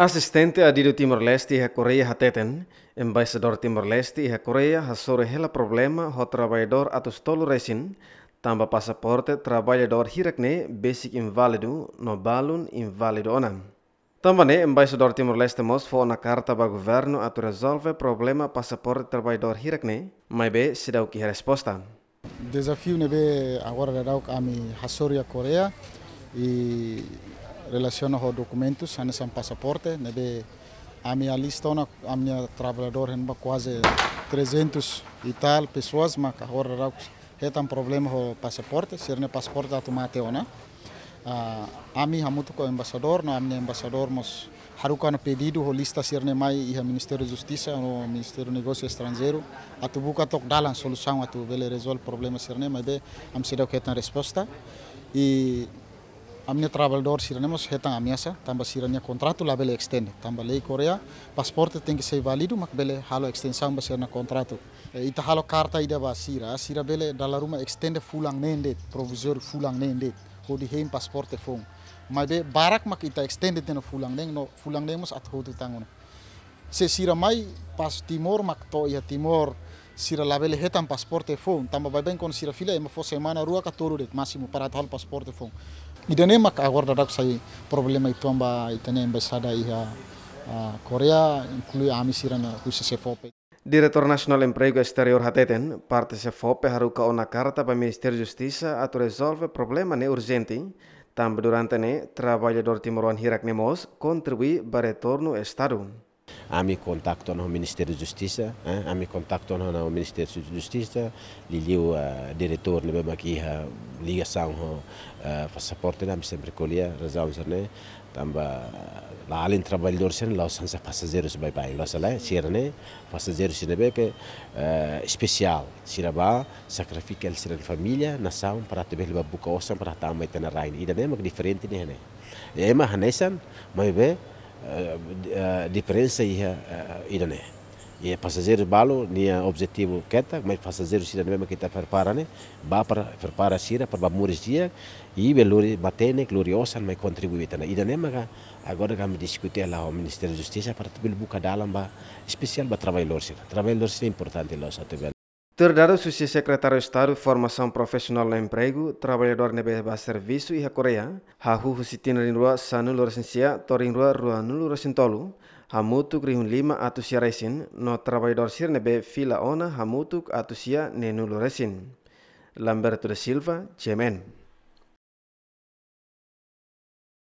Assistente Dido Timor-Leste e Coreia hateten, embaixador Timor-Leste e Coreia hasore hela problema ho trabalhador atos tolo resin, tamba passaporte trabalhador hirakne basic inválido no balun inválido onam. Também embaixador Timor-Leste mos foi na carta para o governo a resolver problema passaporte trabalhador hirakne, mas se deu que resposta. Desafio nebe agora da dau ami hasore a Coreia e relaciona com documentos, ane sam passaporte, nebe a minha lista a minha trabalhador henba quase 300 e tal pessoas, mas agora rau hetam problema com o passaporte, se ne passaporte automate ona. Uh, muito com o embaixador, na amne embaixador mas mos harukan pedido ho lista sirne mai iha Ministério da Justiça o Ministério do Negócio Estrangeiro atu buka tok a solução a atu bele o problema se sirne mai be am sidau hetan resposta e amnya trabalhador siranemos hetang amiasa tambah siranya contrato la bele extend tambah lei Korea pasporte tem que ser mak bele halo extensão basi sirana kontratu e eh, ita halo carta ida ba sira sira bele dalaruma extend fulang nende provisor fulang nende ho di hein pasporte fong mai be barak mak ita extende tena fulang neng no fulang nemos mos at ho tu se sira mai pas timor mak to ia timor sira labele hetan pasporte fong tambah bem kon sira fila e ma fo semana rua ka maksimum det para tal pasporte fong ಇದನ್ನೇ ಮಕ್ಕ problema itu problem ಇತ್ತು ಅಂಬ ಇದನ್ನೇ ಎಂಬಸಡ Korea Korea ಕುಲು ಆಮಿಸಿರನ ಹುಸಿಸೆ ಫೋಪೆ Diretor Nasional Emprego Exterior Hateten, parte se FOPE haruka una carta para o Ministério da Justiça problema ne urgenti, Também durante ne, trabalhador timoruan hirak nemos kontribui para retorno Estado. a me contacto no Ministério da Justiça, a me contacto no Ministério da Justiça, lhe o eh, diretor lhe mesmo aqui a eh, ligação o eh, passaporte não né? sempre colhia razão né tamba lá além trabalhador sen lá são é passageiros bye bye lá sala é, sirne né? passageiros sirne bem que especial siraba sacrifica el sirne família nação para ter lhe babuca osan para tamai tenarai tá e da é diferente né, né é mas nesan mas bem eh, eh, diferença ia ida né e eh, é passageiro balo nia é objetivo keta mas passageiro sira mesmo que tá prepara né ba para prepara sira para bamuris dia e belori batene gloriosa mas contribui tana ida né maga agora vamos discutir lá o Ministério da Justiça para que ele busca dalam ba especial para trabalhador sira trabalhador sira é importante lá só satu Tardado susi sekretaris de formasan profesional Lempregu, Profissional no Emprego, trabalhador Korea, ba serviço e a sanul resensia, Torin Rua Rua sanu loresensia hamutuk rihun lima atusia resin, no trabalhador sir nebe fila ona hamutuk atusia nenu resin. Lamberto Silva, Jemen.